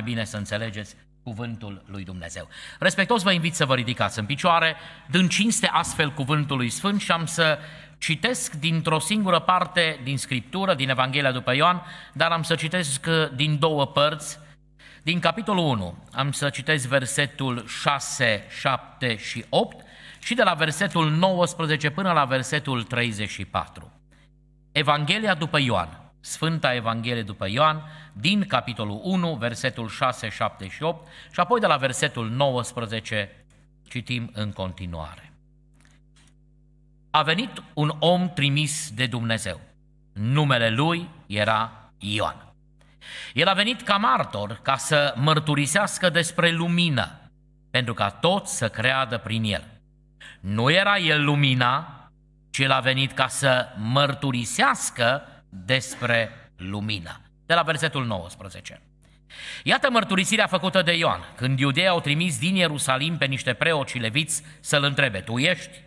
mai bine să înțelegeți cuvântul lui Dumnezeu. Respectos vă invit să vă ridicați în picioare, dând cinste astfel cuvântului sfânt și am să citesc dintr-o singură parte din Scriptură, din Evanghelia după Ioan, dar am să citesc din două părți, din capitolul 1 am să citesc versetul 6, 7 și 8 și de la versetul 19 până la versetul 34. Evanghelia după Ioan, Sfânta Evanghelie după Ioan, din capitolul 1, versetul 6, 7 și 8 și apoi de la versetul 19 citim în continuare. A venit un om trimis de Dumnezeu. Numele lui era Ioan. El a venit ca martor ca să mărturisească despre lumină, pentru ca toți să creadă prin el. Nu era el lumina, ci el a venit ca să mărturisească despre lumină. De la versetul 19. Iată mărturisirea făcută de Ioan, când iudeii au trimis din Ierusalim pe niște preoți leviți să-l întrebe, tu ești?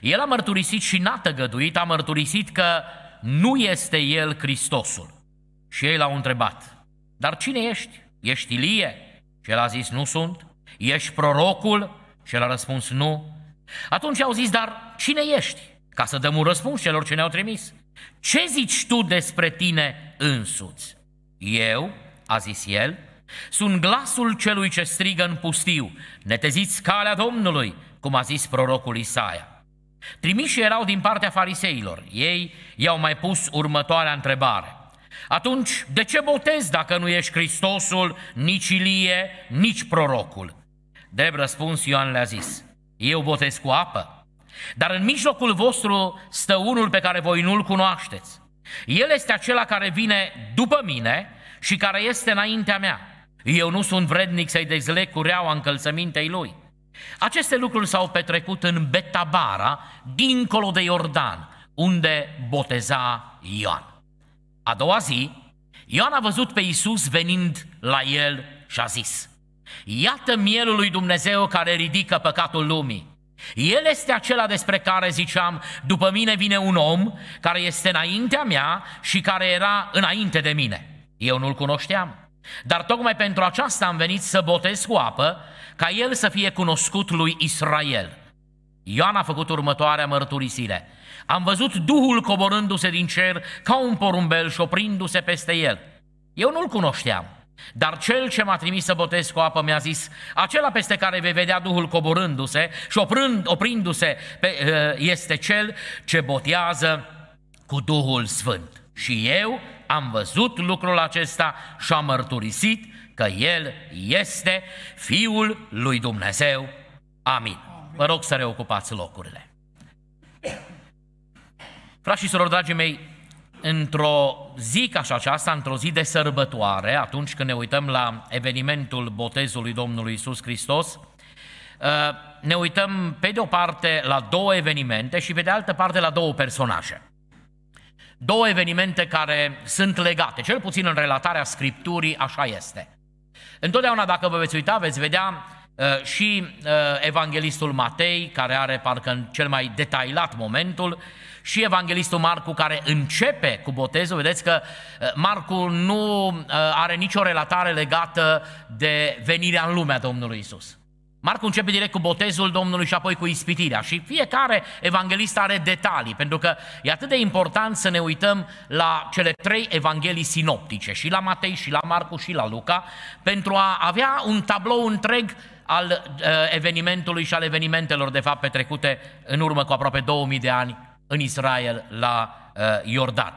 El a mărturisit și n-a tăgăduit, a mărturisit că nu este el Hristosul. Și ei l-au întrebat, dar cine ești? Ești Ilie? Și el a zis, nu sunt. Ești prorocul? Și el a răspuns, nu. Atunci au zis, dar cine ești? Ca să dăm un răspuns celor ce ne-au trimis. Ce zici tu despre tine însuți? Eu, a zis el, sunt glasul celui ce strigă în pustiu, neteziți calea Domnului, cum a zis prorocul Isaia. Trimișii erau din partea fariseilor. Ei i-au mai pus următoarea întrebare. Atunci, de ce botezi dacă nu ești Hristosul, nici Ilie, nici prorocul? Drept răspuns, Ioan le-a zis, eu botez cu apă, dar în mijlocul vostru stă unul pe care voi nu-l cunoașteți. El este acela care vine după mine și care este înaintea mea. Eu nu sunt vrednic să-i dezleg cureaua încălțămintei lui. Aceste lucruri s-au petrecut în Betabara, dincolo de Iordan, unde boteza Ioan. A doua zi, Ioan a văzut pe Isus venind la el și a zis, Iată mielul lui Dumnezeu care ridică păcatul lumii. El este acela despre care ziceam, după mine vine un om care este înaintea mea și care era înainte de mine. Eu nu-l cunoșteam. Dar tocmai pentru aceasta am venit să botez cu apă, ca el să fie cunoscut lui Israel. Ioan a făcut următoarea mărturisire. Am văzut Duhul coborându-se din cer ca un porumbel și oprindu-se peste el. Eu nu-l cunoșteam, dar cel ce m-a trimis să botez cu apă mi-a zis, acela peste care vei vedea Duhul coborându-se și oprând, oprindu-se pe, eh, este cel ce botează cu Duhul Sfânt. Și eu am văzut lucrul acesta și am mărturisit că El este Fiul lui Dumnezeu. Amin. Vă rog să reocupați locurile. Frați și surori, dragii mei, într-o zi ca și aceasta, într-o zi de sărbătoare, atunci când ne uităm la evenimentul botezului Domnului Isus Hristos, uh, ne uităm pe de o parte la două evenimente și pe de altă parte la două personaje. Două evenimente care sunt legate, cel puțin în relatarea Scripturii așa este. Întotdeauna dacă vă veți uita veți vedea uh, și uh, evanghelistul Matei, care are parcă în cel mai detailat momentul, și evanghelistul Marcu care începe cu botezul, vedeți că uh, Marcu nu uh, are nicio relatare legată de venirea în lumea Domnului Isus. Marcu începe direct cu botezul Domnului și apoi cu ispitirea și fiecare evanghelist are detalii, pentru că e atât de important să ne uităm la cele trei evanghelii sinoptice, și la Matei, și la Marcu, și la Luca, pentru a avea un tablou întreg al uh, evenimentului și al evenimentelor, de fapt, petrecute în urmă cu aproape 2000 de ani în Israel la uh, Iordan.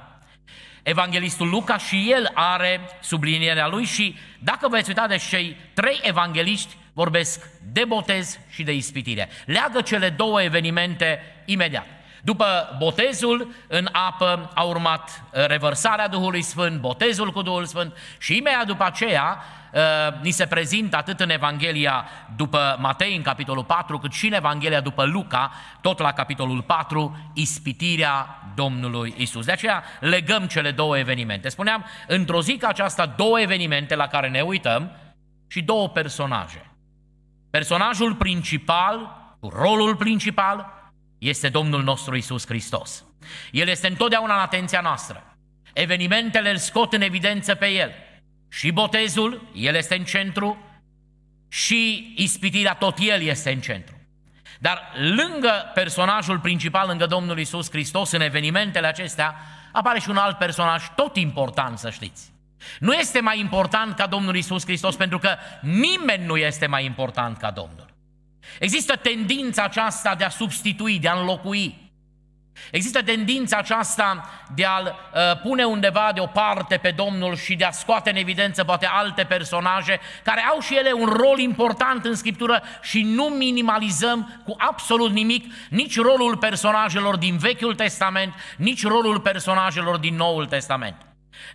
Evanghelistul Luca și el are sublinierea lui și dacă veți uita de cei trei evangeliști vorbesc de botez și de ispitire. Leagă cele două evenimente imediat. După botezul în apă a urmat uh, revărsarea Duhului Sfânt, botezul cu Duhul Sfânt și imediat după aceea Uh, ni se prezintă atât în Evanghelia după Matei, în capitolul 4, cât și în Evanghelia după Luca, tot la capitolul 4, ispitirea Domnului Isus. De aceea legăm cele două evenimente. Spuneam, într-o zi ca aceasta, două evenimente la care ne uităm și două personaje. Personajul principal, rolul principal, este Domnul nostru Isus Hristos. El este întotdeauna în atenția noastră. Evenimentele îl scot în evidență pe El și botezul, el este în centru, și ispitirea, tot el este în centru. Dar lângă personajul principal, lângă Domnul Isus Hristos, în evenimentele acestea, apare și un alt personaj tot important, să știți. Nu este mai important ca Domnul Isus Hristos, pentru că nimeni nu este mai important ca Domnul. Există tendința aceasta de a substitui, de a înlocui. Există tendința aceasta de a-l uh, pune undeva deoparte pe Domnul și de a scoate în evidență poate alte personaje care au și ele un rol important în Scriptură și nu minimalizăm cu absolut nimic nici rolul personajelor din Vechiul Testament, nici rolul personajelor din Noul Testament.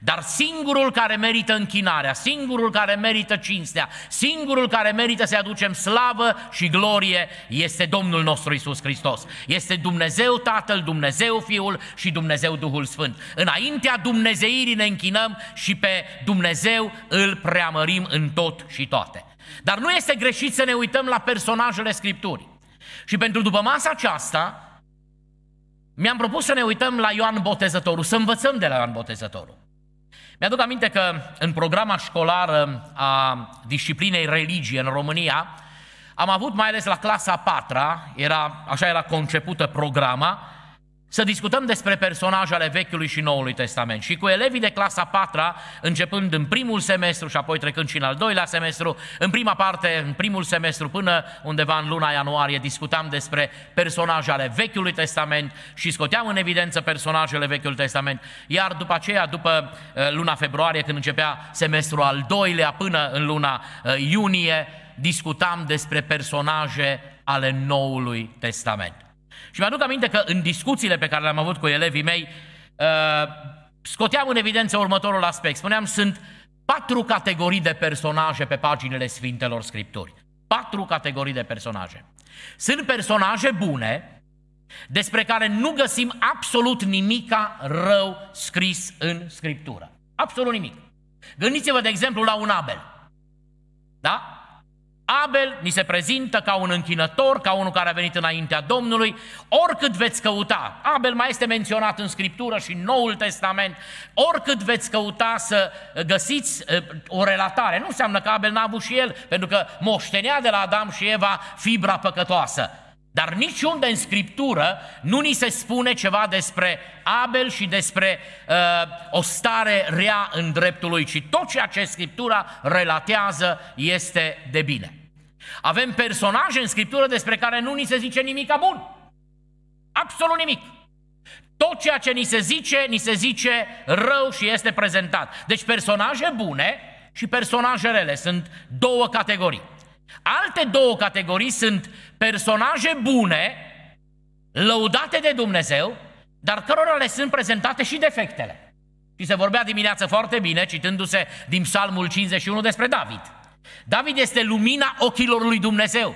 Dar singurul care merită închinarea, singurul care merită cinstea, singurul care merită să-i aducem slavă și glorie este Domnul nostru Isus Hristos. Este Dumnezeu Tatăl, Dumnezeu Fiul și Dumnezeu Duhul Sfânt. Înaintea Dumnezeirii ne închinăm și pe Dumnezeu îl preamărim în tot și toate. Dar nu este greșit să ne uităm la personajele Scripturii. Și pentru după masa aceasta, mi-am propus să ne uităm la Ioan Botezătorul, să învățăm de la Ioan Botezătorul. Mi-aduc aminte că în programa școlară a disciplinei religie în România am avut mai ales la clasa a patra, era, așa era concepută programa, să discutăm despre personajele Vechiului și Noului Testament. Și cu elevii de clasa 4 începând în primul semestru și apoi trecând și în al doilea semestru, în prima parte, în primul semestru până undeva în luna ianuarie, discutam despre personajele Vechiului Testament și scoteam în evidență personajele Vechiului Testament. Iar după aceea, după eh, luna februarie, când începea semestrul al doilea până în luna eh, iunie, discutam despre personaje ale Noului Testament. Și mi-aduc aminte că în discuțiile pe care le-am avut cu elevii mei, uh, scoteam în evidență următorul aspect. Spuneam, sunt patru categorii de personaje pe paginile Sfintelor Scripturi. Patru categorii de personaje. Sunt personaje bune, despre care nu găsim absolut nimica rău scris în Scriptură. Absolut nimic. Gândiți-vă, de exemplu, la un Abel. Da? Abel ni se prezintă ca un închinător, ca unul care a venit înaintea Domnului, oricât veți căuta, Abel mai este menționat în Scriptură și în Noul Testament, oricât veți căuta să găsiți eh, o relatare, nu înseamnă că Abel n-a avut și el, pentru că moștenea de la Adam și Eva fibra păcătoasă. Dar niciunde în Scriptură nu ni se spune ceva despre Abel și despre uh, o stare rea în dreptul lui, ci tot ceea ce Scriptura relatează este de bine. Avem personaje în Scriptură despre care nu ni se zice nimic bun. Absolut nimic. Tot ceea ce ni se zice, ni se zice rău și este prezentat. Deci personaje bune și personaje rele sunt două categorii. Alte două categorii sunt personaje bune, lăudate de Dumnezeu, dar cărora le sunt prezentate și defectele. Și se vorbea dimineață foarte bine, citându-se din Psalmul 51 despre David David este lumina ochilor lui Dumnezeu.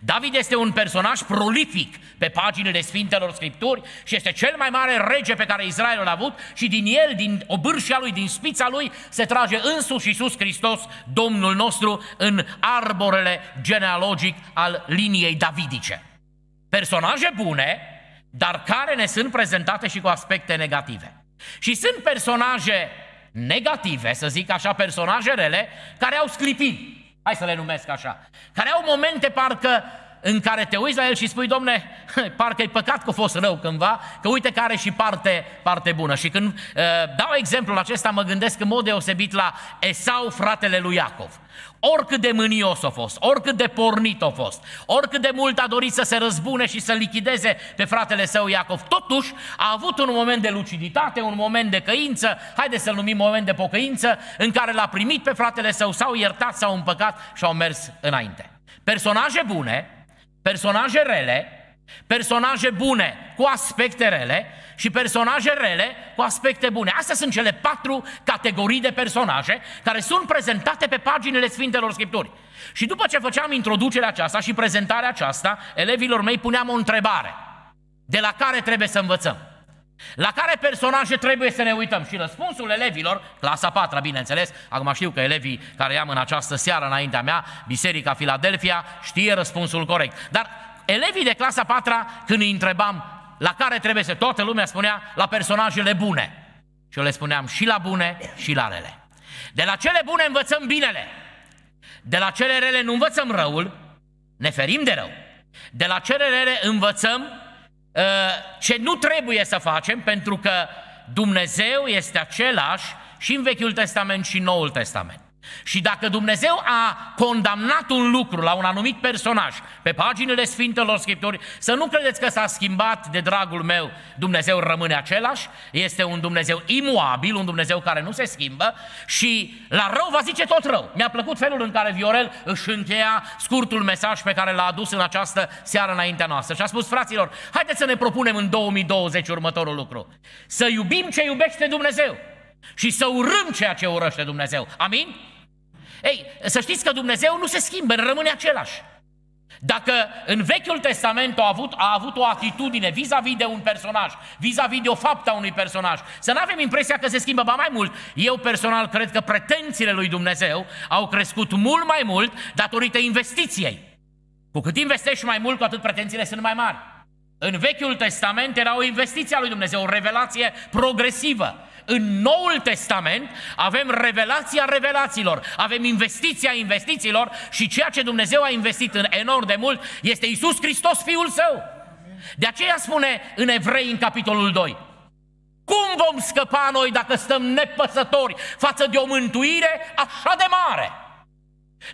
David este un personaj prolific pe paginile Sfintelor Scripturi și este cel mai mare rege pe care Israel l a avut și din el, din obârșia lui, din spița lui, se trage însuși Iisus Hristos, Domnul nostru, în arborele genealogic al liniei davidice. Personaje bune, dar care ne sunt prezentate și cu aspecte negative. Și sunt personaje negative, să zic așa, personaje rele, care au sclipit, hai să le numesc așa, care au momente parcă în care te uiți la el și spui, domne, parcă e păcat că a fost rău cândva, că uite că are și parte, parte bună. Și când uh, dau exemplul acesta, mă gândesc în mod deosebit la Esau, fratele lui Iacov. Oricât de mânios a fost, oricât de pornit a fost, oricât de mult a dorit să se răzbune și să lichideze pe fratele său Iacov, totuși a avut un moment de luciditate, un moment de căință, haide să-l numim moment de pocăință, în care l-a primit pe fratele său, s-au iertat, s-au împăcat și au mers înainte. Personaje bune, personaje rele, Personaje bune cu aspecte rele și personaje rele cu aspecte bune. Astea sunt cele patru categorii de personaje care sunt prezentate pe paginile Sfintelor Scripturi. Și după ce făceam introducerea aceasta și prezentarea aceasta, elevilor mei puneam o întrebare. De la care trebuie să învățăm? La care personaje trebuie să ne uităm? Și răspunsul elevilor, clasa 4, bineînțeles, acum știu că elevii care i-am în această seară înaintea mea, Biserica Filadelfia, știe răspunsul corect. Dar elevii de clasa 4 când îi întrebam la care trebuie să toată lumea spunea la personajele bune. Și eu le spuneam și la bune și la rele. De la cele bune învățăm binele. De la cele rele nu învățăm răul, ne ferim de rău. De la cele rele învățăm uh, ce nu trebuie să facem, pentru că Dumnezeu este același și în Vechiul Testament și în Noul Testament. Și dacă Dumnezeu a condamnat un lucru la un anumit personaj pe paginile Sfintelor Scripturi, să nu credeți că s-a schimbat de dragul meu, Dumnezeu rămâne același, este un Dumnezeu imuabil, un Dumnezeu care nu se schimbă și la rău va zice tot rău. Mi-a plăcut felul în care Viorel își încheia scurtul mesaj pe care l-a adus în această seară înaintea noastră și a spus, fraților, haideți să ne propunem în 2020 următorul lucru, să iubim ce iubește Dumnezeu și să urâm ceea ce urăște Dumnezeu. Amin? Ei, să știți că Dumnezeu nu se schimbă, rămâne același. Dacă în Vechiul Testament a avut, a avut o atitudine vis-a-vis de un personaj, vis-a-vis de o faptă a unui personaj, să nu avem impresia că se schimbă, ba mai mult, eu personal cred că pretențiile lui Dumnezeu au crescut mult mai mult datorită investiției. Cu cât investești mai mult, cu atât pretențiile sunt mai mari. În Vechiul Testament era o investiție a lui Dumnezeu, o revelație progresivă. În Noul Testament avem revelația revelațiilor, avem investiția investițiilor și ceea ce Dumnezeu a investit în enorm de mult este Isus Hristos, Fiul Său. De aceea spune în Evrei, în capitolul 2, cum vom scăpa noi dacă stăm nepăsători față de o mântuire așa de mare?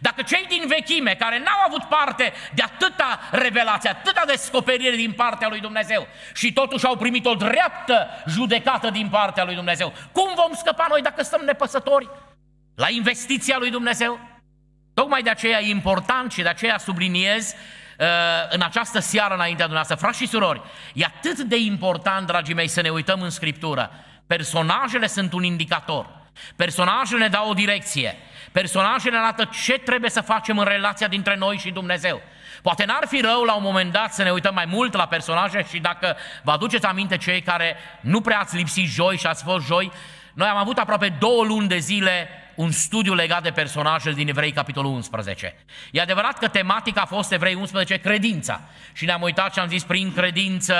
Dacă cei din vechime, care n-au avut parte de atâta revelație, atâta descoperire din partea lui Dumnezeu și totuși au primit o dreaptă judecată din partea lui Dumnezeu, cum vom scăpa noi dacă suntem nepăsători la investiția lui Dumnezeu? Tocmai de aceea e important și de aceea subliniez uh, în această seară înaintea dumneavoastră, frați și surori, e atât de important, dragii mei, să ne uităm în Scriptură. Personajele sunt un indicator. Personajele ne dau o direcție. Personajele arată ce trebuie să facem în relația dintre noi și Dumnezeu. Poate n-ar fi rău la un moment dat să ne uităm mai mult la personaje și dacă vă aduceți aminte cei care nu prea ați lipsit joi și ați fost joi, noi am avut aproape două luni de zile un studiu legat de personajele din Evrei, capitolul 11. E adevărat că tematica a fost Evrei 11, credința. Și ne-am uitat și am zis, prin credință,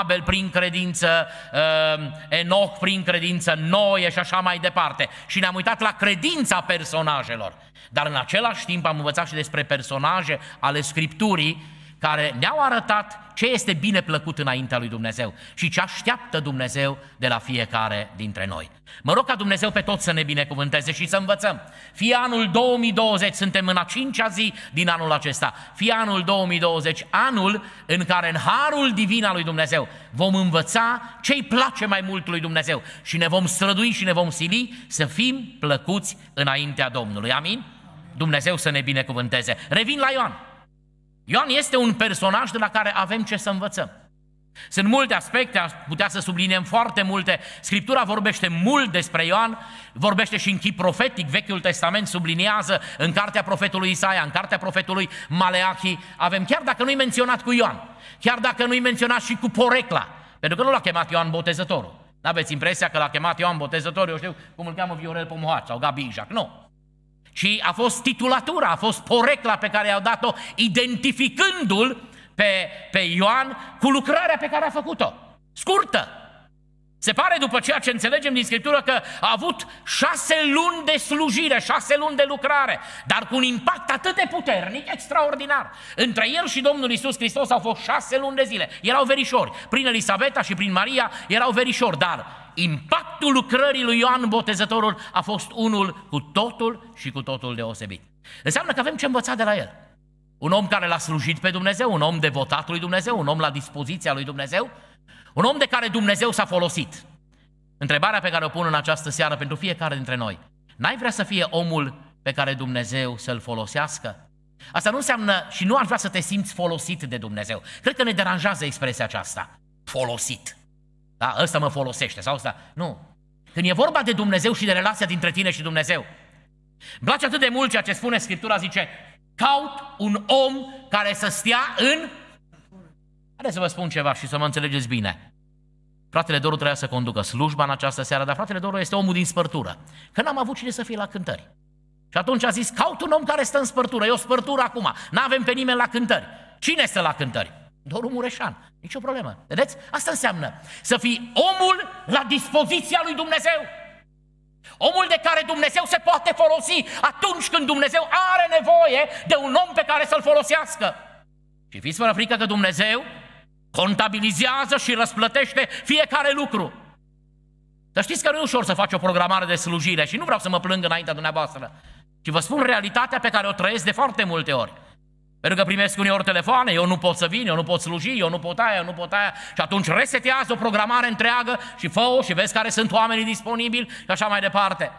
Abel prin credință, ehm, Enoch prin credință, Noe și așa mai departe. Și ne-am uitat la credința personajelor. Dar în același timp am învățat și despre personaje ale Scripturii care ne-au arătat ce este bine plăcut înaintea lui Dumnezeu și ce așteaptă Dumnezeu de la fiecare dintre noi. Mă rog ca Dumnezeu pe toți să ne binecuvânteze și să învățăm. Fie anul 2020, suntem în a cincea zi din anul acesta, fie anul 2020, anul în care în harul divin al lui Dumnezeu vom învăța ce îi place mai mult lui Dumnezeu și ne vom strădui și ne vom sili să fim plăcuți înaintea Domnului. Amin? Dumnezeu să ne binecuvânteze. Revin la Ioan. Ioan este un personaj de la care avem ce să învățăm. Sunt multe aspecte, aș putea să subliniem foarte multe. Scriptura vorbește mult despre Ioan, vorbește și în chip profetic. Vechiul Testament subliniază în cartea profetului Isaia, în cartea profetului Maleachi. Avem, chiar dacă nu-i menționat cu Ioan, chiar dacă nu-i menționat și cu porecla, pentru că nu l-a chemat Ioan Botezătorul. N-aveți impresia că l-a chemat Ioan Botezătorul, eu știu cum îl cheamă Viorel Pomohaci sau Gabi Ijac. Nu, și a fost titulatura, a fost porecla pe care i-au dat-o, identificându-l pe, pe Ioan cu lucrarea pe care a făcut-o. Scurtă. Se pare, după ceea ce înțelegem din Scriptură, că a avut șase luni de slujire, șase luni de lucrare, dar cu un impact atât de puternic, extraordinar. Între el și Domnul Isus Hristos au fost șase luni de zile. Erau verișori. Prin Elisabeta și prin Maria erau verișori, dar impactul lucrării lui Ioan Botezătorul a fost unul cu totul și cu totul deosebit. Înseamnă că avem ce învăța de la el. Un om care l-a slujit pe Dumnezeu, un om devotat lui Dumnezeu, un om la dispoziția lui Dumnezeu, un om de care Dumnezeu s-a folosit. Întrebarea pe care o pun în această seară pentru fiecare dintre noi. N-ai vrea să fie omul pe care Dumnezeu să-l folosească? Asta nu înseamnă și nu ar vrea să te simți folosit de Dumnezeu. Cred că ne deranjează expresia aceasta. Folosit. Da? Ăsta mă folosește sau ăsta... Nu. Când e vorba de Dumnezeu și de relația dintre tine și Dumnezeu, îmi place atât de mult ceea ce spune Scriptura, zice, caut un om care să stea în... Haideți să vă spun ceva și să mă înțelegeți bine. Fratele Doru trebuia să conducă slujba în această seară, dar fratele Doru este omul din spărtură. Că n-am avut cine să fie la cântări. Și atunci a zis, caut un om care stă în spărtură, e o spărtură acum, n-avem pe nimeni la cântări. Cine stă la cântări? Doru Mureșan, nicio problemă. Vedeți? Asta înseamnă să fii omul la dispoziția lui Dumnezeu. Omul de care Dumnezeu se poate folosi atunci când Dumnezeu are nevoie de un om pe care să-l folosească. Și fiți fără frică că Dumnezeu contabilizează și răsplătește fiecare lucru. Să știți că nu e ușor să faci o programare de slujire și nu vreau să mă plâng înaintea dumneavoastră, ci vă spun realitatea pe care o trăiesc de foarte multe ori. Pentru că primesc uneori telefoane, eu nu pot să vin, eu nu pot sluji, eu nu pot aia, eu nu pot aia. Și atunci resetează o programare întreagă și fă și vezi care sunt oamenii disponibili și așa mai departe.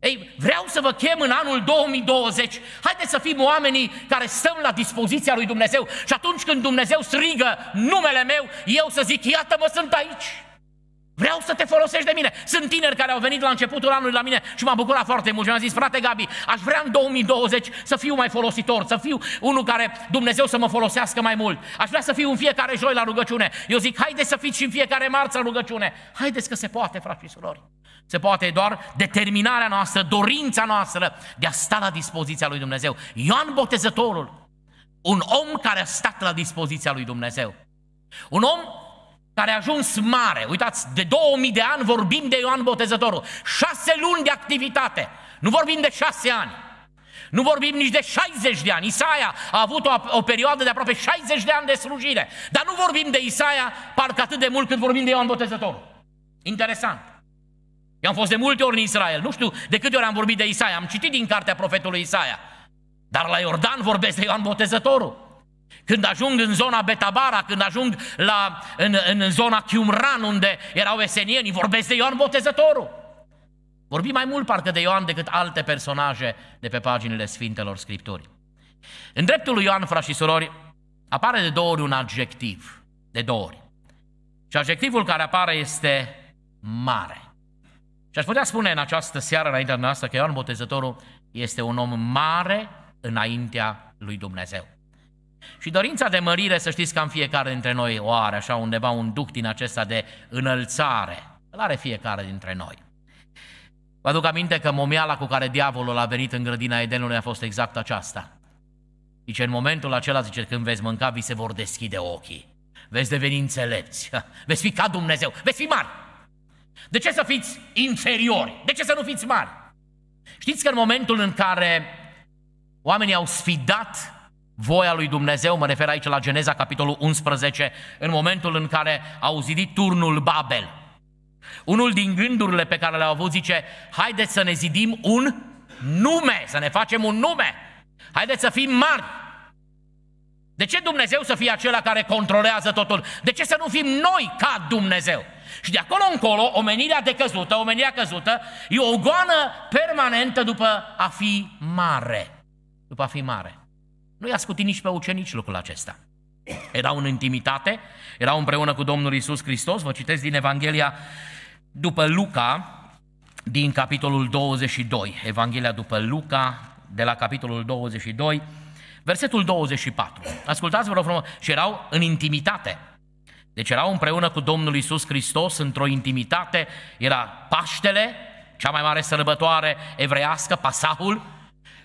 Ei, vreau să vă chem în anul 2020. Haideți să fim oamenii care stăm la dispoziția lui Dumnezeu și atunci când Dumnezeu strigă numele meu, eu să zic, iată-mă, sunt aici. Vreau să te folosești de mine. Sunt tineri care au venit la începutul anului la mine și m-am bucurat foarte mult și mi-am zis, frate Gabi, aș vrea în 2020 să fiu mai folositor, să fiu unul care Dumnezeu să mă folosească mai mult. Aș vrea să fiu în fiecare joi la rugăciune. Eu zic, haideți să fiți și în fiecare marță la rugăciune. Haideți că se poate, frate și surori. Se poate doar determinarea noastră, dorința noastră de a sta la dispoziția lui Dumnezeu. Ioan Botezătorul, un om care a stat la dispoziția lui Dumnezeu. Un om care a ajuns mare. Uitați, de 2000 de ani vorbim de Ioan Botezătorul. Șase luni de activitate. Nu vorbim de șase ani. Nu vorbim nici de 60 de ani. Isaia a avut o, o perioadă de aproape 60 de ani de slujire. Dar nu vorbim de Isaia parcă atât de mult cât vorbim de Ioan Botezătorul. Interesant. Eu am fost de multe ori în Israel. Nu știu de câte ori am vorbit de Isaia. Am citit din cartea profetului Isaia. Dar la Iordan vorbesc de Ioan Botezătorul. Când ajung în zona Betabara, când ajung la, în, în, în zona Chiumran, unde erau esenienii, vorbesc de Ioan Botezătorul. Vorbim mai mult parcă de Ioan decât alte personaje de pe paginile Sfintelor Scripturii. În dreptul lui Ioan, frați și surori, apare de două ori un adjectiv. De două ori. Și adjectivul care apare este mare. Și aș putea spune în această seară, înaintea noastră, că Ioan Botezătorul este un om mare înaintea lui Dumnezeu. Și dorința de mărire, să știți că am fiecare dintre noi o are, așa undeva un duc din acesta de înălțare. Îl are fiecare dintre noi. Vă aduc aminte că momiala cu care diavolul a venit în grădina Edenului a fost exact aceasta. Zice, în momentul acela, zice, când veți mânca, vi se vor deschide ochii. Veți deveni înțelepți. Veți fi ca Dumnezeu. Veți fi mari. De ce să fiți inferiori? De ce să nu fiți mari? Știți că în momentul în care oamenii au sfidat voia lui Dumnezeu, mă refer aici la Geneza, capitolul 11, în momentul în care au zidit turnul Babel. Unul din gândurile pe care le-au avut zice, haideți să ne zidim un nume, să ne facem un nume, haideți să fim mari. De ce Dumnezeu să fie acela care controlează totul? De ce să nu fim noi ca Dumnezeu? Și de acolo încolo, omenirea decăzută, omenirea căzută, e o goană permanentă după a fi mare. După a fi mare. Nu i-a scutit nici pe ucenici lucrul acesta. Erau în intimitate, erau împreună cu Domnul Isus Hristos, vă citesc din Evanghelia după Luca, din capitolul 22, Evanghelia după Luca, de la capitolul 22, versetul 24. Ascultați-vă rog frumos, și erau în intimitate. Deci erau împreună cu Domnul Isus Hristos într-o intimitate, era Paștele, cea mai mare sărbătoare evreiască, Pasahul,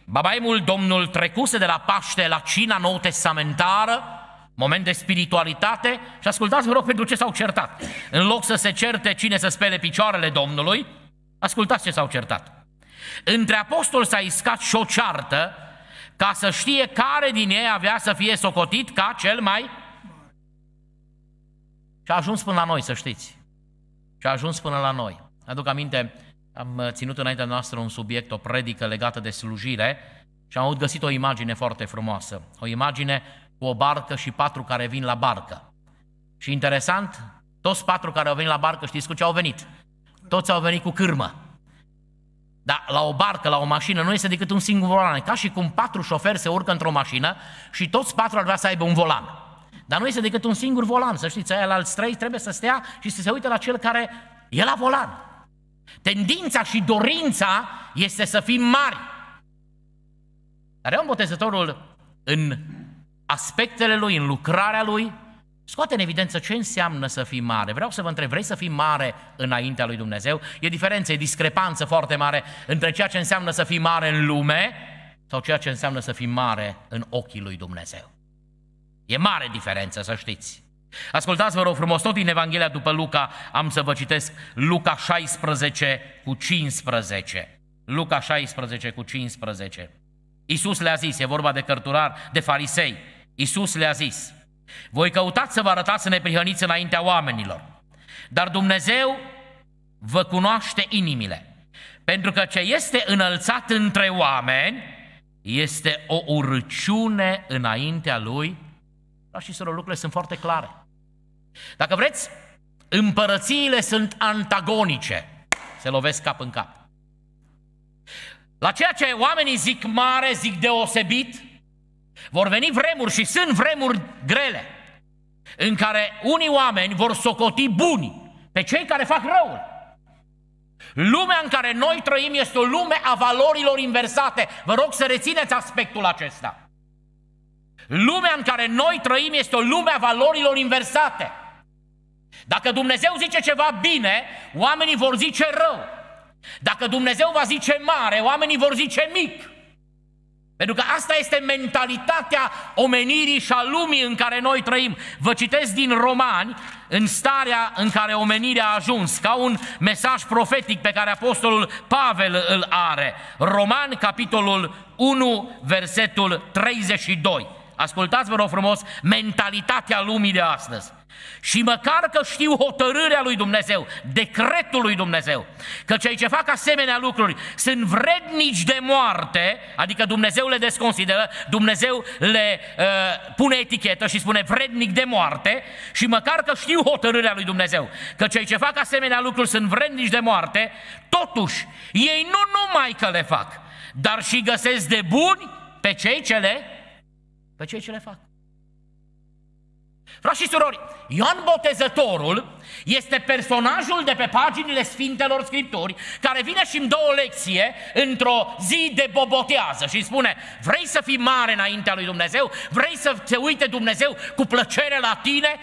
Babaimul Domnul trecuse de la Paște la cina nou testamentară, moment de spiritualitate și ascultați, vă rog, pentru ce s-au certat. În loc să se certe cine să spele picioarele Domnului, ascultați ce s-au certat. Între apostoli s-a iscat și o ceartă ca să știe care din ei avea să fie socotit ca cel mai și a ajuns până la noi, să știți. Și a ajuns până la noi. Aduc aminte, am uh, ținut înaintea noastră un subiect, o predică legată de slujire și am găsit o imagine foarte frumoasă. O imagine cu o barcă și patru care vin la barcă. Și interesant, toți patru care au venit la barcă, știți cu ce au venit? Toți au venit cu cârmă. Dar la o barcă, la o mașină, nu este decât un singur volan. ca și cum patru șoferi se urcă într-o mașină și toți patru ar vrea să aibă un volan. Dar nu este decât un singur volan, să știți, aia la alți trei trebuie să stea și să se uite la cel care e la volan. Tendința și dorința este să fim mari. Dar Ioan Botezătorul, în aspectele lui, în lucrarea lui, scoate în evidență ce înseamnă să fii mare. Vreau să vă întreb, vrei să fii mare înaintea lui Dumnezeu? E diferență, e discrepanță foarte mare între ceea ce înseamnă să fii mare în lume sau ceea ce înseamnă să fii mare în ochii lui Dumnezeu. E mare diferență, să știți. Ascultați, vă rog frumos, tot din Evanghelia după Luca, am să vă citesc Luca 16 cu 15. Luca 16 cu 15. Iisus le-a zis, e vorba de cărturar, de farisei. Iisus le-a zis, voi căutați să vă arătați neprihăniți înaintea oamenilor, dar Dumnezeu vă cunoaște inimile, pentru că ce este înălțat între oameni este o urăciune înaintea Lui. Dar și să lucrurile sunt foarte clare. Dacă vreți, împărățiile sunt antagonice. Se lovesc cap în cap. La ceea ce oamenii zic mare, zic deosebit, vor veni vremuri și sunt vremuri grele în care unii oameni vor socoti buni pe cei care fac răul. Lumea în care noi trăim este o lume a valorilor inversate. Vă rog să rețineți aspectul acesta. Lumea în care noi trăim este o lume a valorilor inversate. Dacă Dumnezeu zice ceva bine, oamenii vor zice rău. Dacă Dumnezeu va zice mare, oamenii vor zice mic. Pentru că asta este mentalitatea omenirii și a lumii în care noi trăim. Vă citesc din Romani, în starea în care omenirea a ajuns, ca un mesaj profetic pe care apostolul Pavel îl are. Roman, capitolul 1, versetul 32. Ascultați, vă rog frumos, mentalitatea lumii de astăzi. Și măcar că știu hotărârea lui Dumnezeu, decretul lui Dumnezeu, că cei ce fac asemenea lucruri sunt vrednici de moarte, adică Dumnezeu le desconsideră, Dumnezeu le uh, pune etichetă și spune vrednic de moarte, și măcar că știu hotărârea lui Dumnezeu, că cei ce fac asemenea lucruri sunt vrednici de moarte, totuși ei nu numai că le fac, dar și găsesc de buni pe cei ce le, pe cei ce le fac. Frați și surori, Ioan Botezătorul este personajul de pe paginile Sfintelor Scripturi care vine și îmi dă o lecție într-o zi de bobotează și spune vrei să fii mare înaintea lui Dumnezeu? Vrei să te uite Dumnezeu cu plăcere la tine?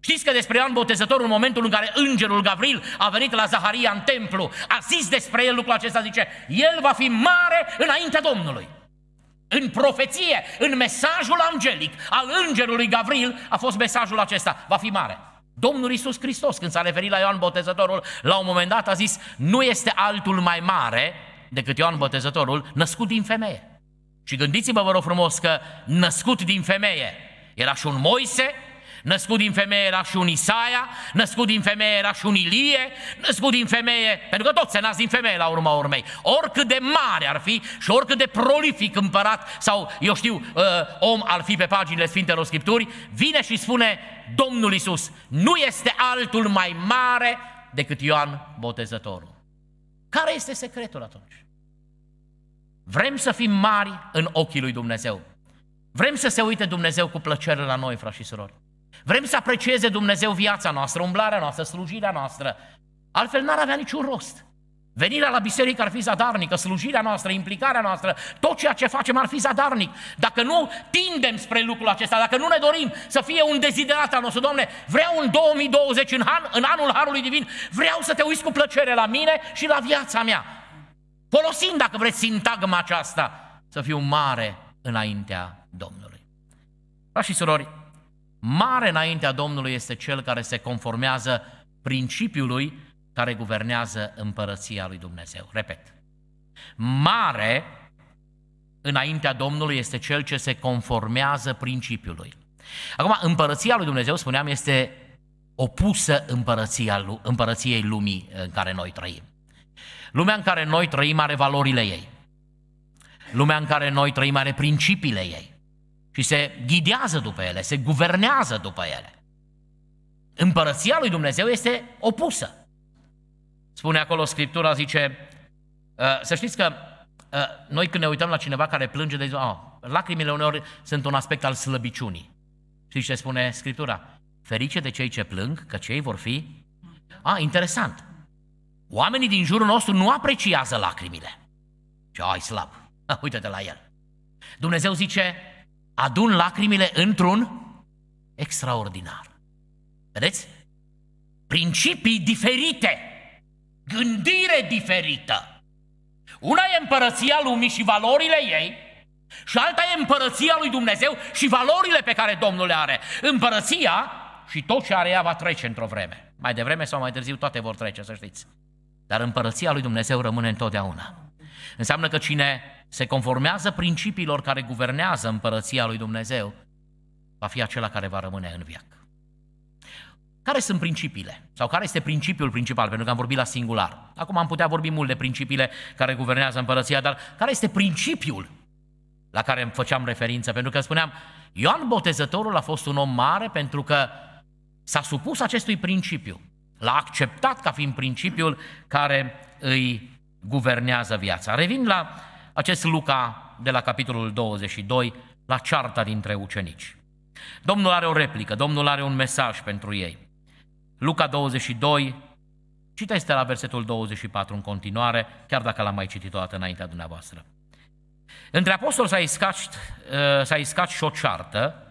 Știți că despre Ioan Botezătorul, în momentul în care îngerul Gavril a venit la Zaharia în templu, a zis despre el lucrul acesta, zice, el va fi mare înaintea Domnului. În profeție, în mesajul angelic al îngerului Gavril a fost mesajul acesta. Va fi mare. Domnul Isus Hristos, când s-a referit la Ioan Botezătorul, la un moment dat a zis, nu este altul mai mare decât Ioan Botezătorul, născut din femeie. Și gândiți-vă, vă rog frumos, că născut din femeie era și un Moise, Născut din femeie era și un Isaia, născut din femeie era și un Ilie, născut din femeie, pentru că toți se nasc din femeie la urma urmei. Oricât de mare ar fi și oricât de prolific împărat sau, eu știu, uh, om ar fi pe paginile Sfintelor Scripturi, vine și spune Domnul Isus, nu este altul mai mare decât Ioan Botezătorul. Care este secretul atunci? Vrem să fim mari în ochii lui Dumnezeu. Vrem să se uite Dumnezeu cu plăcere la noi, frați și surori. Vrem să aprecieze Dumnezeu viața noastră, umblarea noastră, slujirea noastră. Altfel n-ar avea niciun rost. Venirea la biserică ar fi zadarnică, slujirea noastră, implicarea noastră, tot ceea ce facem ar fi zadarnic. Dacă nu tindem spre lucrul acesta, dacă nu ne dorim să fie un deziderat al nostru, Doamne, vreau în 2020, în, han, în anul Harului Divin, vreau să te uiți cu plăcere la mine și la viața mea. Folosind, dacă vreți, sintagma aceasta, să fiu mare înaintea Domnului. Frați și surori, Mare înaintea Domnului este cel care se conformează principiului care guvernează împărăția lui Dumnezeu. Repet. Mare înaintea Domnului este cel ce se conformează principiului. Acum, împărăția lui Dumnezeu, spuneam, este opusă împărăția, împărăției lumii în care noi trăim. Lumea în care noi trăim are valorile ei. Lumea în care noi trăim are principiile ei și se ghidează după ele, se guvernează după ele. Împărăția lui Dumnezeu este opusă. Spune acolo Scriptura, zice, ă, să știți că ă, noi când ne uităm la cineva care plânge, de zi, oh, lacrimile uneori sunt un aspect al slăbiciunii. Și ce spune Scriptura? Ferice de cei ce plâng, că cei vor fi... A, ah, interesant. Oamenii din jurul nostru nu apreciază lacrimile. Ce ai slab. Uite-te la el. Dumnezeu zice, adun lacrimile într-un extraordinar. Vedeți? Principii diferite, gândire diferită. Una e împărăția lumii și valorile ei, și alta e împărăția lui Dumnezeu și valorile pe care Domnul le are. Împărăția și tot ce are ea va trece într-o vreme. Mai devreme sau mai târziu toate vor trece, să știți. Dar împărăția lui Dumnezeu rămâne întotdeauna. Înseamnă că cine se conformează principiilor care guvernează împărăția lui Dumnezeu, va fi acela care va rămâne în viață. Care sunt principiile? Sau care este principiul principal? Pentru că am vorbit la singular. Acum am putea vorbi mult de principiile care guvernează împărăția, dar care este principiul la care îmi făceam referință? Pentru că spuneam, Ioan Botezătorul a fost un om mare pentru că s-a supus acestui principiu. L-a acceptat ca fiind principiul care îi guvernează viața. Revin la acest Luca de la capitolul 22, la cearta dintre ucenici. Domnul are o replică, Domnul are un mesaj pentru ei. Luca 22, citește la versetul 24 în continuare, chiar dacă l-am mai citit o dată înaintea dumneavoastră. Între apostol s-a iscat, uh, s-a iscat și o ceartă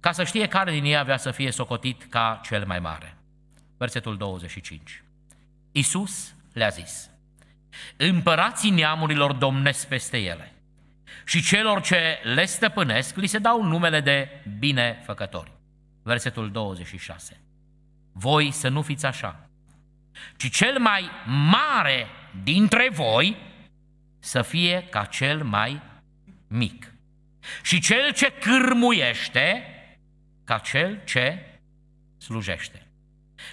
ca să știe care din ei avea să fie socotit ca cel mai mare. Versetul 25. Isus le-a zis, Împărații neamurilor domnesc peste ele și celor ce le stăpânesc li se dau numele de binefăcători. Versetul 26. Voi să nu fiți așa, ci cel mai mare dintre voi să fie ca cel mai mic. Și cel ce cârmuiește ca cel ce slujește.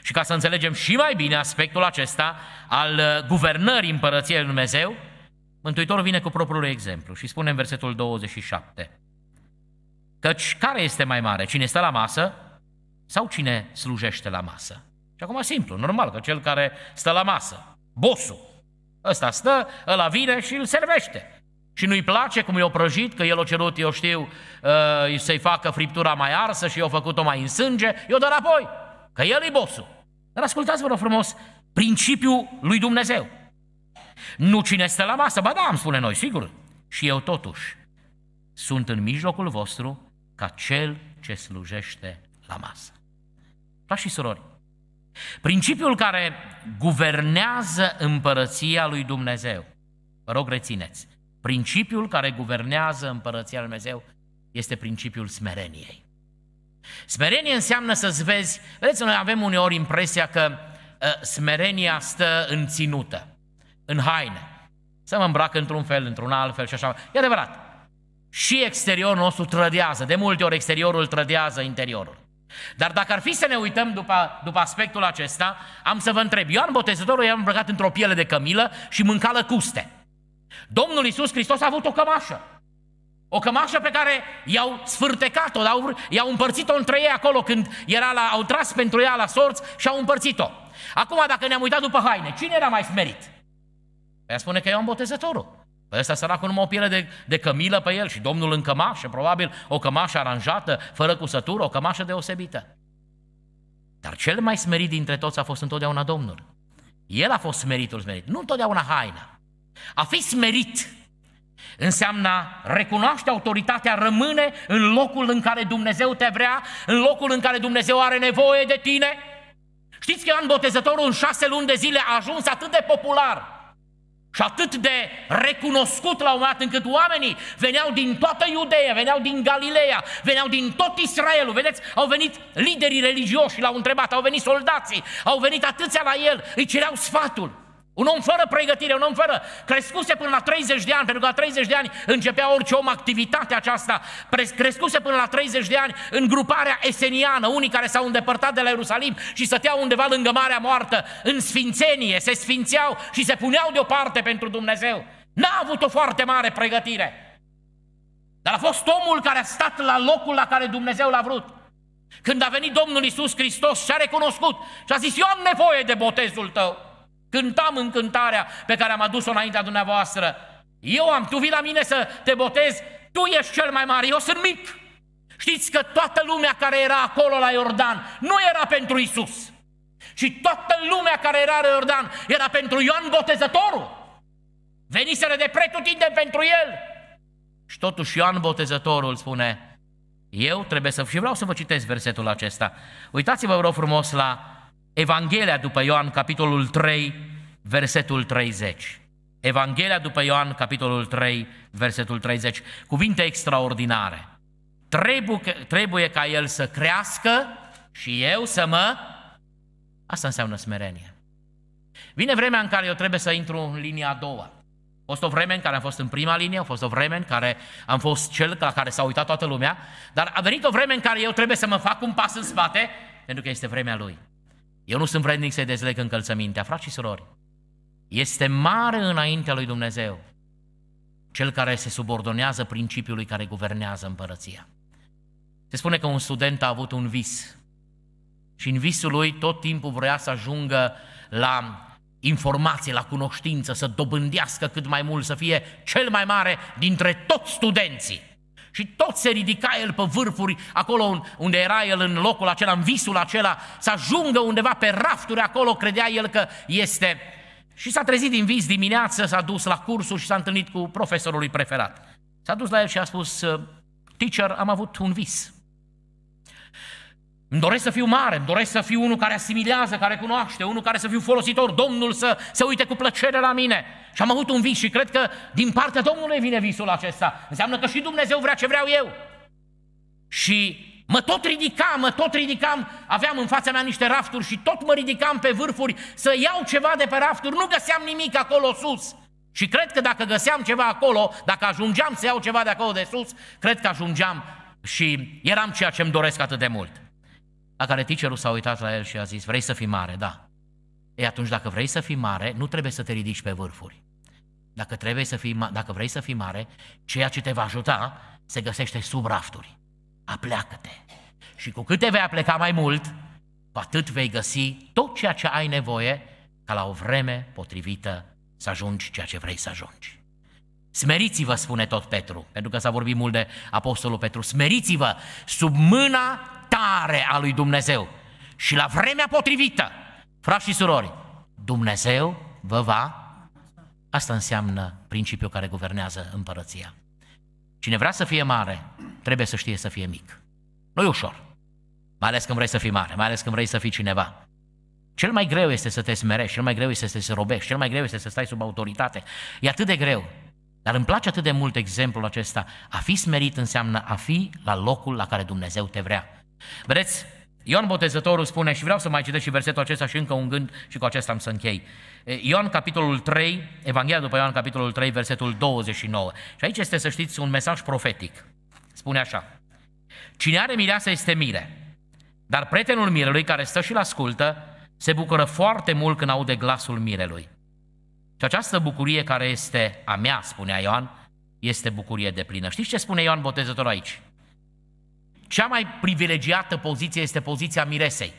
Și ca să înțelegem și mai bine aspectul acesta al uh, guvernării împărăției lui Dumnezeu, Mântuitorul vine cu propriul exemplu și spune în versetul 27. Căci care este mai mare, cine stă la masă sau cine slujește la masă? Și acum simplu, normal, că cel care stă la masă, bosul, ăsta stă, ăla vine și îl servește. Și nu-i place cum i-o prăjit, că el o cerut, eu știu, uh, să-i facă friptura mai arsă și i-o făcut-o mai în sânge, eu dă apoi că el e bosul. Dar ascultați-vă rog frumos principiul lui Dumnezeu. Nu cine stă la masă, ba da, îmi spune noi, sigur. Și eu totuși sunt în mijlocul vostru ca cel ce slujește la masă. Frați și surori, principiul care guvernează împărăția lui Dumnezeu, vă rog rețineți, principiul care guvernează împărăția lui Dumnezeu este principiul smereniei. Smerenie înseamnă să-ți vezi, vedeți, noi avem uneori impresia că uh, smerenia stă în ținută, în haine. Să mă îmbrac într-un fel, într-un alt fel și așa. E adevărat. Și exteriorul nostru trădează. De multe ori exteriorul trădează interiorul. Dar dacă ar fi să ne uităm după, după aspectul acesta, am să vă întreb. Ioan Botezătorul i-a îmbrăcat într-o piele de cămilă și mânca lăcuste. Domnul Isus Hristos a avut o cămașă. O cămașă pe care i-au sfârtecat-o, i-au împărțit-o între ei acolo când era la, au tras pentru ea la sorți și au împărțit-o. Acum, dacă ne-am uitat după haine, cine era mai smerit? Păi spune că eu am botezătorul. Păi ăsta săracul numai o piele de, de cămilă pe el și domnul în cămașă, probabil o cămașă aranjată, fără cusătură, o cămașă deosebită. Dar cel mai smerit dintre toți a fost întotdeauna Domnul. El a fost smeritul smerit, nu întotdeauna haina. A fi smerit Înseamnă recunoaște autoritatea, rămâne în locul în care Dumnezeu te vrea, în locul în care Dumnezeu are nevoie de tine. Știți că Ioan Botezătorul în șase luni de zile a ajuns atât de popular și atât de recunoscut la un moment dat, încât oamenii veneau din toată Iudeea, veneau din Galileea, veneau din tot Israelul. Vedeți, au venit liderii religioși l-au întrebat, au venit soldații, au venit atâția la el, îi cereau sfatul. Un om fără pregătire, un om fără crescuse până la 30 de ani, pentru că la 30 de ani începea orice om activitatea aceasta, crescuse până la 30 de ani în gruparea eseniană, unii care s-au îndepărtat de la Ierusalim și stăteau undeva lângă Marea Moartă, în sfințenie, se sfințeau și se puneau deoparte pentru Dumnezeu. N-a avut o foarte mare pregătire. Dar a fost omul care a stat la locul la care Dumnezeu l-a vrut. Când a venit Domnul Isus Hristos și a recunoscut și a zis, eu am nevoie de botezul tău. Cântam în cântarea pe care am adus-o înaintea dumneavoastră. Eu am, tu vii la mine să te botezi, tu ești cel mai mare, eu sunt mic. Știți că toată lumea care era acolo la Iordan nu era pentru Isus. Și toată lumea care era la Iordan era pentru Ioan Botezătorul. Veniseră de pretutinde pentru el. Și totuși Ioan Botezătorul spune, eu trebuie să... Și vreau să vă citesc versetul acesta. Uitați-vă, vă rog frumos, la Evanghelia după Ioan, capitolul 3, versetul 30. Evanghelia după Ioan, capitolul 3, versetul 30. Cuvinte extraordinare. Trebuie, trebuie ca el să crească și eu să mă... Asta înseamnă smerenie. Vine vremea în care eu trebuie să intru în linia a doua. A fost o vreme în care am fost în prima linie, a fost o vreme în care am fost cel la care s-a uitat toată lumea, dar a venit o vreme în care eu trebuie să mă fac un pas în spate, pentru că este vremea lui. Eu nu sunt vrednic să-i dezleg încălțămintea, frați și surori. Este mare înaintea lui Dumnezeu cel care se subordonează principiului care guvernează împărăția. Se spune că un student a avut un vis și în visul lui tot timpul vrea să ajungă la informație, la cunoștință, să dobândească cât mai mult, să fie cel mai mare dintre toți studenții. Și tot se ridica el pe vârfuri, acolo unde era el în locul acela, în visul acela, să ajungă undeva pe rafturi, acolo credea el că este. Și s-a trezit din vis dimineață, s-a dus la cursul și s-a întâlnit cu profesorul lui preferat. S-a dus la el și a spus, ă, teacher, am avut un vis. Îmi doresc să fiu mare, îmi doresc să fiu unul care asimilează, care cunoaște, unul care să fiu folositor, Domnul să se uite cu plăcere la mine. Și am avut un vis și cred că din partea Domnului vine visul acesta. Înseamnă că și Dumnezeu vrea ce vreau eu. Și mă tot ridicam, mă tot ridicam, aveam în fața mea niște rafturi și tot mă ridicam pe vârfuri să iau ceva de pe rafturi, nu găseam nimic acolo sus. Și cred că dacă găseam ceva acolo, dacă ajungeam să iau ceva de acolo de sus, cred că ajungeam și eram ceea ce îmi doresc atât de mult. La care ticerul s-a uitat la el și a zis, vrei să fii mare, da. E atunci dacă vrei să fii mare, nu trebuie să te ridici pe vârfuri. Dacă, trebuie să fii, dacă vrei să fii mare, ceea ce te va ajuta se găsește sub rafturi. Apleacă-te. Și cu cât te vei apleca mai mult, cu atât vei găsi tot ceea ce ai nevoie ca la o vreme potrivită să ajungi ceea ce vrei să ajungi. Smeriți-vă, spune tot Petru, pentru că s-a vorbit mult de Apostolul Petru, smeriți-vă sub mâna tare a lui Dumnezeu. Și la vremea potrivită, frați și surori, Dumnezeu vă va... Asta înseamnă principiul care guvernează împărăția. Cine vrea să fie mare, trebuie să știe să fie mic. nu e ușor. Mai ales când vrei să fii mare, mai ales când vrei să fii cineva. Cel mai greu este să te smerești, cel mai greu este să te robești, cel mai greu este să stai sub autoritate. E atât de greu. Dar îmi place atât de mult exemplul acesta. A fi smerit înseamnă a fi la locul la care Dumnezeu te vrea. Vedeți, Ion Botezătorul spune, și vreau să mai citesc și versetul acesta și încă un gând și cu acesta am să închei. Ion, capitolul 3, Evanghelia după Ioan, capitolul 3, versetul 29. Și aici este, să știți, un mesaj profetic. Spune așa, Cine are mireasă este mire, dar prietenul mirelui care stă și-l ascultă se bucură foarte mult când aude glasul mirelui. Și această bucurie care este a mea, spunea Ioan, este bucurie de plină. Știți ce spune Ioan Botezător aici? cea mai privilegiată poziție este poziția miresei.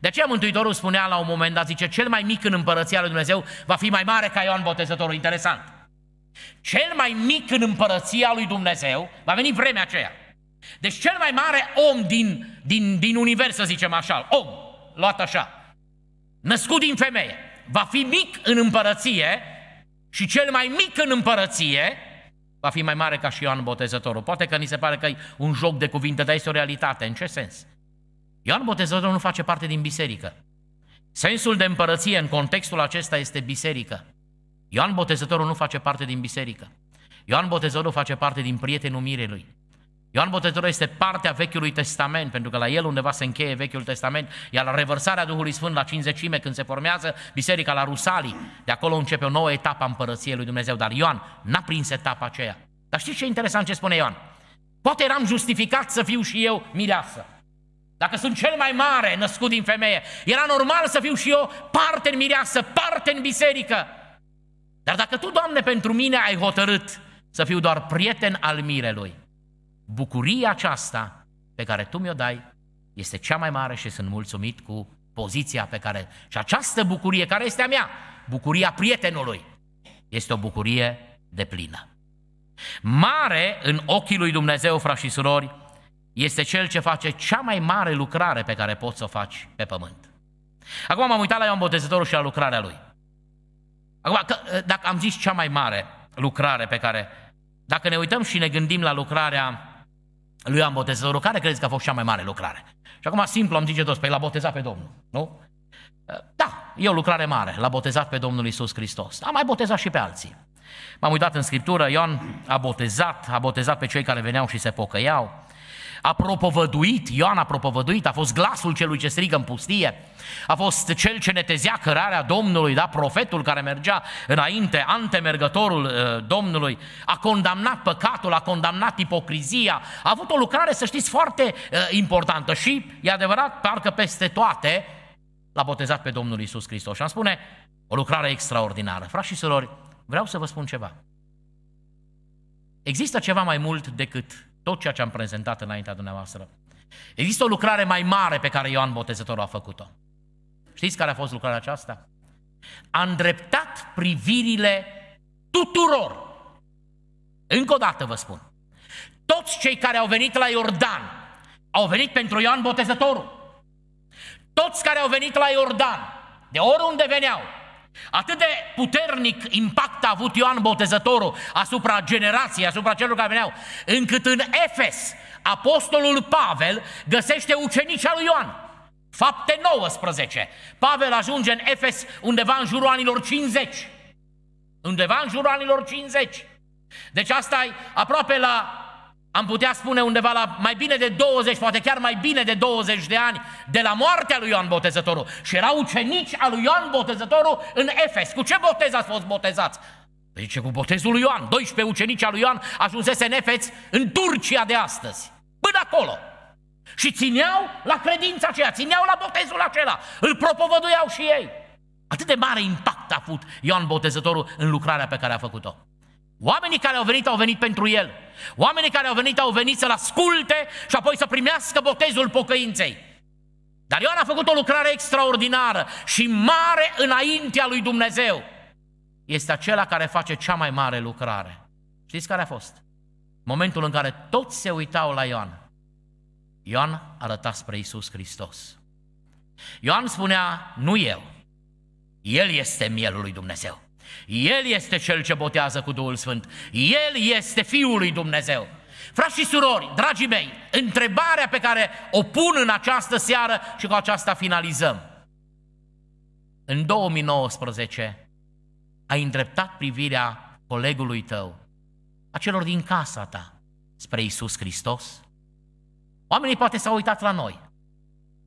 De aceea Mântuitorul spunea la un moment dat, zice, cel mai mic în împărăția lui Dumnezeu va fi mai mare ca Ioan Botezătorul. Interesant. Cel mai mic în împărăția lui Dumnezeu va veni vremea aceea. Deci cel mai mare om din, din, din univers, să zicem așa, om, luat așa, născut din femeie, va fi mic în împărăție și cel mai mic în împărăție va fi mai mare ca și Ioan Botezătorul. Poate că ni se pare că e un joc de cuvinte, dar este o realitate. În ce sens? Ioan Botezătorul nu face parte din biserică. Sensul de împărăție în contextul acesta este biserică. Ioan Botezătorul nu face parte din biserică. Ioan Botezătorul face parte din prietenul mirelui. Ioan Botezătorul este partea Vechiului Testament, pentru că la el undeva se încheie Vechiul Testament, iar la revărsarea Duhului Sfânt la cinzecime, când se formează biserica la Rusalii, de acolo începe o nouă etapă a împărăției lui Dumnezeu, dar Ioan n-a prins etapa aceea. Dar știți ce e interesant ce spune Ioan? Poate eram justificat să fiu și eu mireasă. Dacă sunt cel mai mare născut din femeie, era normal să fiu și eu parte în mireasă, parte în biserică. Dar dacă Tu, Doamne, pentru mine ai hotărât să fiu doar prieten al mirelui, bucuria aceasta pe care tu mi-o dai este cea mai mare și sunt mulțumit cu poziția pe care... Și această bucurie care este a mea, bucuria prietenului, este o bucurie de plină. Mare în ochii lui Dumnezeu, frați și surori, este cel ce face cea mai mare lucrare pe care poți să o faci pe pământ. Acum m-am uitat la Ioan Botezătorul și la lucrarea lui. Acum, că, dacă am zis cea mai mare lucrare pe care... Dacă ne uităm și ne gândim la lucrarea lui Ioan Botezătorul, care credeți că a fost cea mai mare lucrare? Și acum simplu am zice toți, pe păi l-a botezat pe Domnul, nu? Eh, da, e o lucrare mare, l-a botezat pe Domnul Isus Hristos. A mai botezat și pe alții. M-am uitat în Scriptură, Ioan a botezat, a botezat pe cei care veneau și se pocăiau, a propovăduit, Ioan a propovăduit, a fost glasul celui ce strigă în pustie, a fost cel ce netezea cărarea Domnului, da, profetul care mergea înainte, antemergătorul uh, Domnului, a condamnat păcatul, a condamnat ipocrizia, a avut o lucrare, să știți, foarte uh, importantă și, e adevărat, parcă peste toate, l-a botezat pe Domnul Isus Hristos. Și am spune, o lucrare extraordinară. Frați și surori, vreau să vă spun ceva. Există ceva mai mult decât tot ceea ce am prezentat înaintea dumneavoastră. Există o lucrare mai mare pe care Ioan Botezătorul a făcut-o. Știți care a fost lucrarea aceasta? A îndreptat privirile tuturor. Încă o dată vă spun. Toți cei care au venit la Iordan au venit pentru Ioan Botezătorul. Toți care au venit la Iordan, de oriunde veneau, Atât de puternic impact a avut Ioan Botezătorul asupra generației, asupra celor care veneau, încât în Efes, apostolul Pavel găsește ucenicia lui Ioan. Fapte 19. Pavel ajunge în Efes undeva în jurul anilor 50. Undeva în jurul anilor 50. Deci asta e aproape la am putea spune undeva la mai bine de 20, poate chiar mai bine de 20 de ani de la moartea lui Ioan Botezătorul și erau ucenici al lui Ioan Botezătorul în Efes. Cu ce botez ați fost botezați? zice, păi cu botezul lui Ioan. 12 ucenici al lui Ioan ajunsese în Efes, în Turcia de astăzi. Până acolo. Și țineau la credința aceea, țineau la botezul acela. Îl propovăduiau și ei. Atât de mare impact a avut Ioan Botezătorul în lucrarea pe care a făcut-o. Oamenii care au venit, au venit pentru el. Oamenii care au venit, au venit să-l asculte și apoi să primească botezul pocăinței. Dar Ioan a făcut o lucrare extraordinară și mare înaintea lui Dumnezeu. Este acela care face cea mai mare lucrare. Știți care a fost? Momentul în care toți se uitau la Ioan. Ioan arăta spre Isus Hristos. Ioan spunea, nu eu, El este mielul lui Dumnezeu. El este Cel ce botează cu Duhul Sfânt. El este Fiul lui Dumnezeu. Frați și surori, dragii mei, întrebarea pe care o pun în această seară și cu aceasta finalizăm. În 2019 ai îndreptat privirea colegului tău, a celor din casa ta, spre Isus Hristos? Oamenii poate s-au uitat la noi,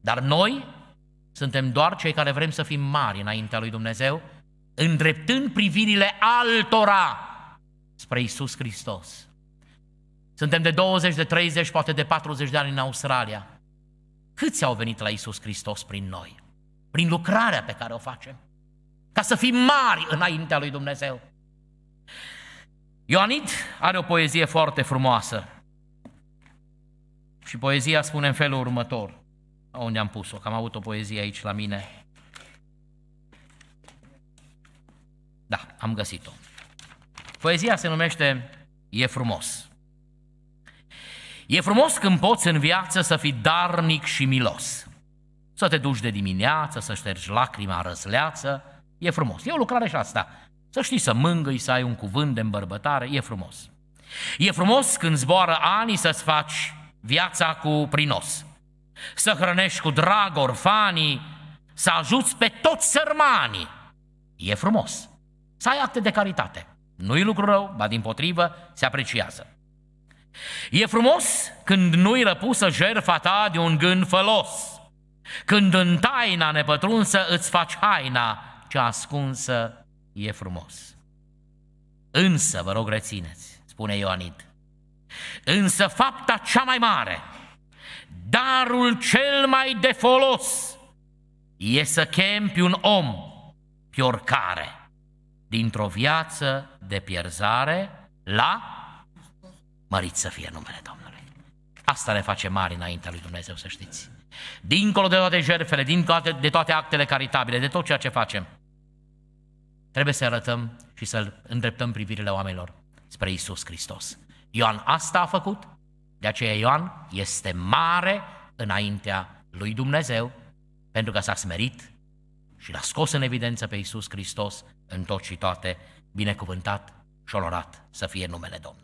dar noi suntem doar cei care vrem să fim mari înaintea lui Dumnezeu îndreptând privirile altora spre Isus Hristos. Suntem de 20, de 30, poate de 40 de ani în Australia. Câți au venit la Isus Hristos prin noi? Prin lucrarea pe care o facem. Ca să fim mari înaintea lui Dumnezeu. Ioanit are o poezie foarte frumoasă. Și poezia spune în felul următor, unde am pus-o, că am avut o poezie aici la mine. Da, am găsit-o. Poezia se numește E frumos. E frumos când poți în viață să fii darnic și milos. Să te duci de dimineață, să ștergi lacrima răsleață, e frumos. E o lucrare și asta. Să știi să mângâi, să ai un cuvânt de îmbărbătare, e frumos. E frumos când zboară ani să-ți faci viața cu prinos. Să hrănești cu drag orfanii, să ajuți pe toți sărmanii. E frumos. Să ai acte de caritate. Nu e lucru rău, ba din potrivă, se apreciază. E frumos când nu-i răpusă jertfa ta de un gând fălos, când în taina nepătrunsă îți faci haina, ce ascunsă e frumos. Însă, vă rog, rețineți, spune Ioanid, însă fapta cea mai mare, darul cel mai de folos, e să chem pe un om pe oricare – dintr-o viață de pierzare la mărit să fie numele Domnului. Asta ne face mari înaintea lui Dumnezeu, să știți. Dincolo de toate jertfele, dincolo de toate actele caritabile, de tot ceea ce facem, trebuie să arătăm și să îndreptăm privirile oamenilor spre Isus Hristos. Ioan asta a făcut, de aceea Ioan este mare înaintea lui Dumnezeu, pentru că s-a smerit și l-a scos în evidență pe Isus Hristos în tot și toate, binecuvântat și onorat să fie numele Domnului.